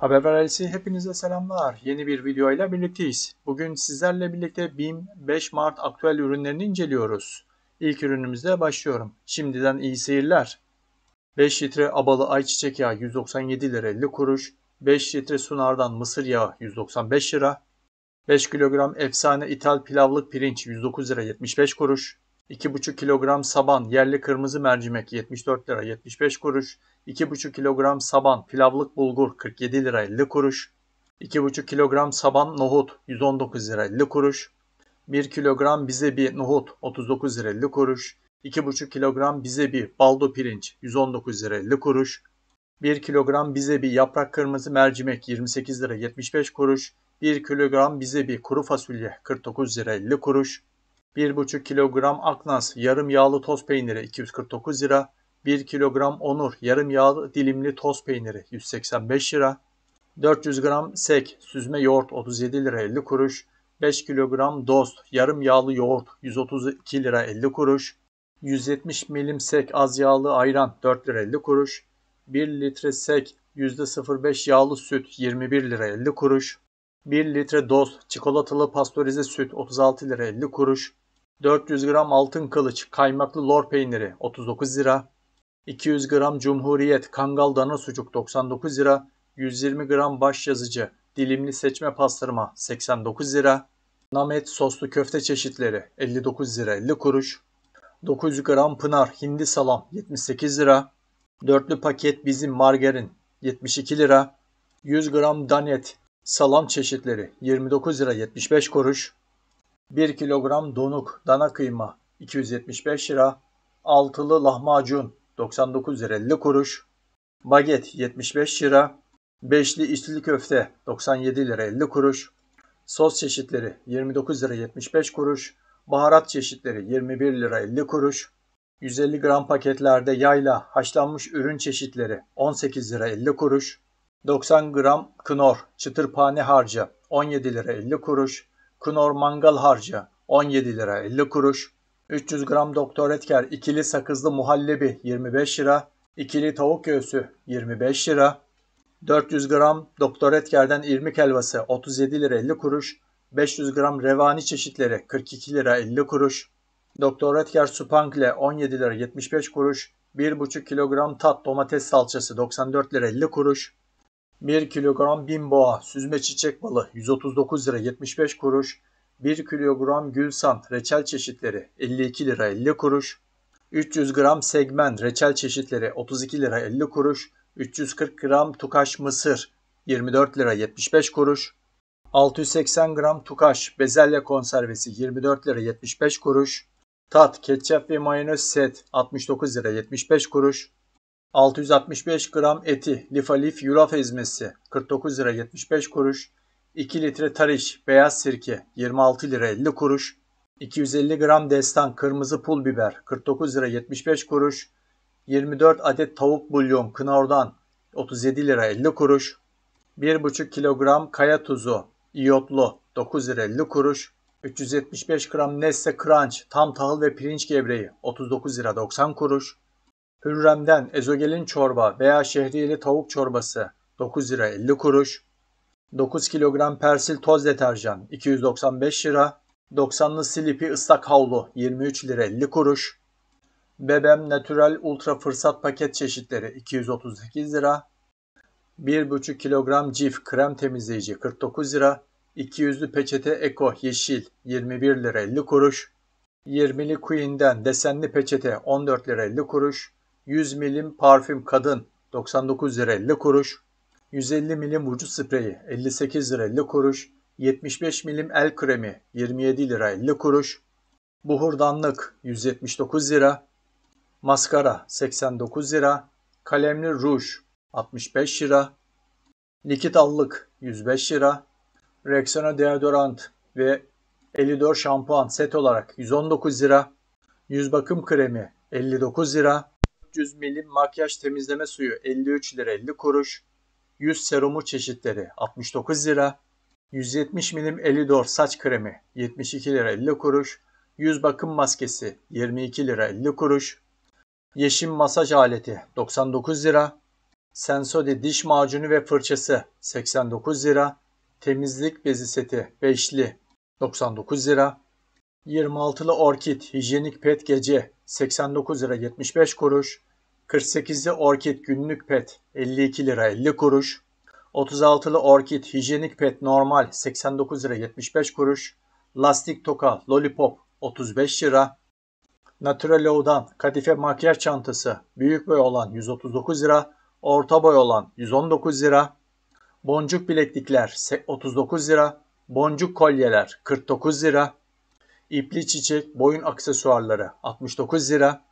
Haber Veralisi hepinize selamlar. Yeni bir video ile birlikteyiz. Bugün sizlerle birlikte BİM 5 Mart aktüel ürünlerini inceliyoruz. İlk ürünümüzle başlıyorum. Şimdiden iyi seyirler. 5 litre abalı ayçiçek yağı 197 lira 50 kuruş. 5 litre sunardan mısır yağı 195 lira. 5 kilogram efsane ithal pilavlık pirinç 109 lira 75 kuruş. 2,5 kilogram saban, yerli kırmızı mercimek 74 lira 75 kuruş. 2,5 kilogram saban, pilavlık bulgur 47 lira 50 kuruş. 2,5 kilogram saban nohut 119 lira 50 kuruş. 1 kilogram bize bir nohut 39 lira 50 kuruş. 2,5 kilogram bize bir baldo pirinç 119 lira 50 kuruş. 1 kilogram bize bir yaprak kırmızı mercimek 28 lira 75 kuruş. 1 kilogram bize bir kuru fasulye 49 lira 50 kuruş. 1,5 kilogram Aknas yarım yağlı toz peyniri 249 lira. 1 kilogram Onur yarım yağlı dilimli toz peyniri 185 lira. 400 gram sek süzme yoğurt 37 lira 50 kuruş. 5 kilogram dost yarım yağlı yoğurt 132 lira 50 kuruş. 170 milim sek az yağlı ayran 4 lira 50 kuruş. 1 litre sek %05 yağlı süt 21 lira 50 kuruş. 1 litre dost, çikolatalı pastörize süt 36 lira 50 kuruş. 400 gram altın kılıç kaymaklı lor peyniri 39 lira, 200 gram Cumhuriyet kangal dana sucuk 99 lira, 120 gram baş yazıcı dilimli seçme pastırma 89 lira, namet soslu köfte çeşitleri 59 lira 50 kuruş, 900 gram pınar hindi salam 78 lira, dörtlü paket bizim margarin 72 lira, 100 gram danet salam çeşitleri 29 lira 75 kuruş, 1 kilogram donuk dana kıyma 275 lira, altılı lahmacun 99 lira 50 kuruş, baget 75 lira, beşli içli köfte 97 lira 50 kuruş, sos çeşitleri 29 lira 75 kuruş, baharat çeşitleri 21 lira 50 kuruş, 150 gram paketlerde yayla haşlanmış ürün çeşitleri 18 lira 50 kuruş, 90 gram knor çıtırpane harcı 17 lira 50 kuruş, Knorr mangal harcı 17 lira 50 kuruş, 300 gram Doktor Etker ikili sakızlı muhallebi 25 lira, ikili tavuk göğsü 25 lira, 400 gram Doktor Etker'den irmik helvası 37 lira 50 kuruş, 500 gram revani çeşitleri 42 lira 50 kuruş, Doktor Etker supangle 17 lira 75 kuruş, 1,5 kilogram tat domates salçası 94 lira 50 kuruş, 1 kilogram bin boğa, süzme çiçek balı 139 lira 75 kuruş. 1 kilogram gül gülsan, reçel çeşitleri 52 lira 50 kuruş. 300 gram segment reçel çeşitleri 32 lira 50 kuruş. 340 gram tukaş mısır 24 lira 75 kuruş. 680 gram tukaş bezelye konservesi 24 lira 75 kuruş. Tat, ketçap ve mayonez set 69 lira 75 kuruş. 665 gram eti, lifalif yulaf ezmesi 49 lira 75 kuruş, 2 litre tariş, beyaz sirke 26 lira 50 kuruş, 250 gram destan kırmızı pul biber 49 lira 75 kuruş, 24 adet tavuk bulyon kınordan 37 lira 50 kuruş, 1,5 kilogram kaya tuzu iyotlu 9 lira 50 kuruş, 375 gram Nestle Crunch tam tahıl ve pirinç gevreği 39 lira 90 kuruş, Hürrem'den ezogelin çorba veya şehriyeli tavuk çorbası 9 lira 50 kuruş. 9 kilogram persil toz deterjan 295 lira. 90'lı silipi ıslak havlu 23 lira 50 kuruş. Bebem natural Ultra Fırsat paket çeşitleri 238 lira. 1,5 kilogram cif krem temizleyici 49 lira. 200'lü peçete Eko yeşil 21 lira 50 kuruş. 20'li Queen'den desenli peçete 14 lira 50 kuruş. 100 milim parfüm kadın 99 lira 50 kuruş. 150 milim vücut spreyi 58 lira 50 kuruş. 75 milim el kremi 27 lira 50 kuruş. Buhurdanlık 179 lira. Maskara 89 lira. Kalemli ruj 65 lira. Likit allık 105 lira. Rexona deodorant ve 54 şampuan set olarak 119 lira. Yüz bakım kremi 59 lira. 400 milim makyaj temizleme suyu 53 lira 50 kuruş. Yüz serumu çeşitleri 69 lira. 170 milim Elidor saç kremi 72 lira 50 kuruş. Yüz bakım maskesi 22 lira 50 kuruş. Yeşim masaj aleti 99 lira. Sensode diş macunu ve fırçası 89 lira. Temizlik bezi seti 5'li 99 lira. 26'lı Orkid Hijyenik Pet Gece 89 lira 75 kuruş. 48'li Orkid Günlük Pet 52 lira 50 kuruş. 36'lı Orkid Hijyenik Pet Normal 89 lira 75 kuruş. Lastik Toka Lollipop 35 lira. Natural Low'dan kadife makyaj çantası büyük boy olan 139 lira, orta boy olan 119 lira. Boncuk bileklikler 39 lira, boncuk kolyeler 49 lira. İpli çiçek, boyun aksesuarları 69 lira.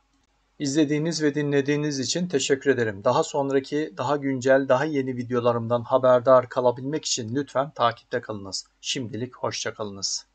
İzlediğiniz ve dinlediğiniz için teşekkür ederim. Daha sonraki daha güncel, daha yeni videolarımdan haberdar kalabilmek için lütfen takipte kalınız. Şimdilik hoşçakalınız.